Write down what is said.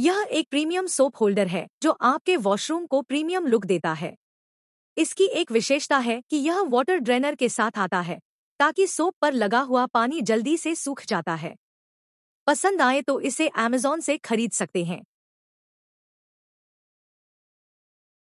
यह एक premium soap holder है जो आपके वॉशरूम को प्रीमियम लुक देता है इसकी एक विशेषता है कि यह वाटर ड्रेनर के साथ आता है ताकि सोप पर लगा हुआ पानी जल्दी से सूख जाता है पसंद आए तो इसे अमेजोन से खरीद सकते हैं